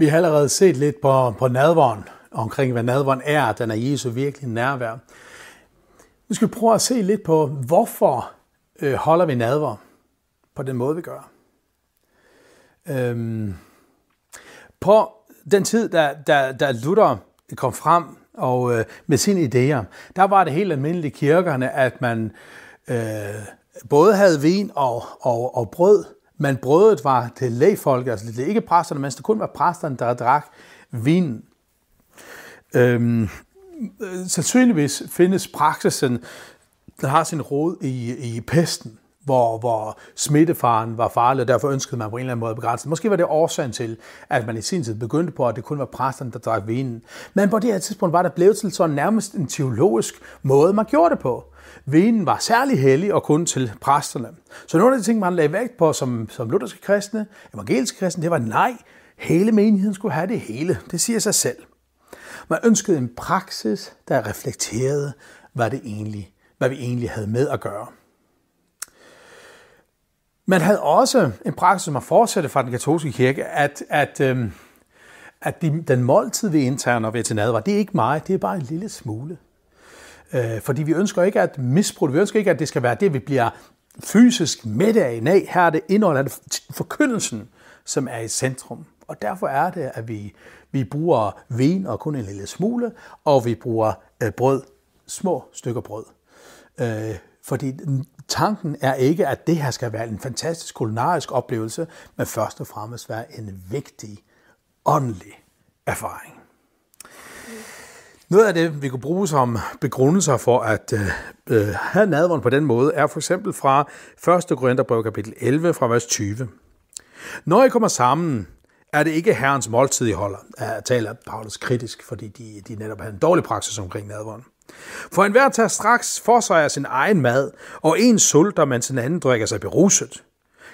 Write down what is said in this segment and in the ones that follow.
Vi har allerede set lidt på, på nadvåren, omkring hvad nadvåren er, den er Jesu virkelig nærvær. Nu skal vi prøve at se lidt på, hvorfor øh, holder vi nadvår på den måde, vi gør. Øhm, på den tid, da, da, da Luther kom frem og øh, med sine idéer, der var det helt almindeligt i kirkerne, at man øh, både havde vin og, og, og brød, men brødet var til lægfolk, altså det er ikke præsterne, men det kun var præsterne, der drak vin. Øhm, øh, sandsynligvis findes praksisen, der har sin rod i, i pesten hvor, hvor smittefaren var farlig, og derfor ønskede man på en eller anden måde at begrænse det. Måske var det årsagen til, at man i sin tid begyndte på, at det kun var præsterne, der drak vinen. Men på det her tidspunkt var der blevet til sådan nærmest en teologisk måde, man gjorde det på. Vinen var særlig hellig og kun til præsterne. Så nogle af de ting, man lagde vægt på som, som lutherske kristne, evangeliske kristne, det var nej, hele menigheden skulle have det hele. Det siger sig selv. Man ønskede en praksis, der reflekterede, hvad, det egentlig, hvad vi egentlig havde med at gøre. Man havde også en praksis, som har fortsatte fra den katolske kirke, at, at, øhm, at de, den måltid, vi indtager, når vi er til nadver, det er ikke meget, det er bare en lille smule. Øh, fordi vi ønsker ikke at misbruge vi ønsker ikke, at det skal være det, vi bliver fysisk med af. Nej, her er det indholdet af forkyndelsen, som er i centrum. Og derfor er det, at vi, vi bruger vin og kun en lille smule, og vi bruger øh, brød, små stykker brød. Øh, fordi Tanken er ikke, at det her skal være en fantastisk kulinarisk oplevelse, men først og fremmest være en vigtig åndelig erfaring. Noget af det, vi kunne bruge som begrundelser for at øh, øh, have nadvånd på den måde, er for eksempel fra 1. Korintherbrev kapitel 11 fra vers 20. Når I kommer sammen, er det ikke herrens måltid, I holder, Jeg taler Paulus kritisk, fordi de, de netop har en dårlig praksis omkring nadveren. For enhver tager straks for sig af sin egen mad, og en sulter, mens den anden drikker sig beruset.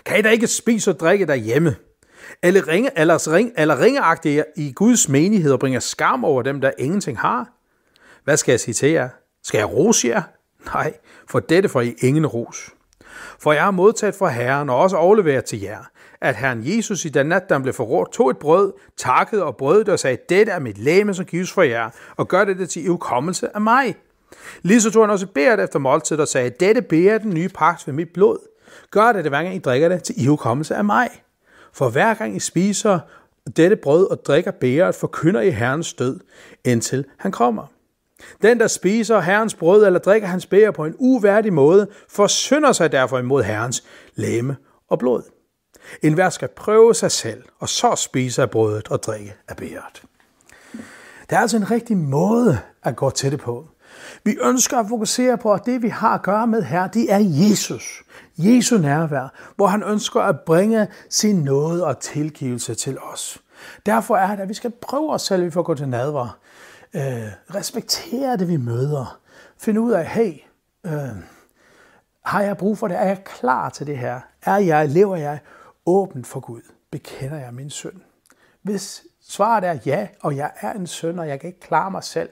Kan I da ikke spise og drikke derhjemme? Eller, ringe, eller, ring, eller ringeagtige i Guds menighed og bringer skam over dem, der ingenting har? Hvad skal jeg sige til jer? Skal jeg rose jer? Nej, for dette får I ingen ros. For jeg har modtaget fra Herren og også overleveret til jer, at Herren Jesus i den nat, der han blev forrådt, tog et brød, takkede og brød det og sagde, dette er mit læme, som gives for jer, og gør dette til ihukommelse af mig. Lige så tog han også bæret efter måltid og sagde, dette bærer den nye pagt ved mit blod. Gør det, det hver gang I drikker det, til ihukommelse af mig. For hver gang I spiser dette brød og drikker bæret, forkynder I Herrens død, indtil han kommer. Den, der spiser Herrens brød eller drikker hans bæger på en uværdig måde, forsynder sig derfor imod Herrens læme og blod. En hver skal prøve sig selv, og så spise af brødet og drikke af bæret. Der er altså en rigtig måde at gå til det på. Vi ønsker at fokusere på, at det vi har at gøre med her, det er Jesus. Jesu nærvær, hvor han ønsker at bringe sin nåde og tilgivelse til os. Derfor er det, at vi skal prøve os selv, at vi får gå til nadver øh, respektere det, vi møder, finde ud af, hey, øh, har jeg brug for det? Er jeg klar til det her? Er jeg, lever jeg åbent for Gud? Bekender jeg min søn? Hvis svaret er ja, og jeg er en søn, og jeg kan ikke klare mig selv,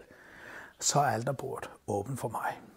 så er alt der bort åbent for mig.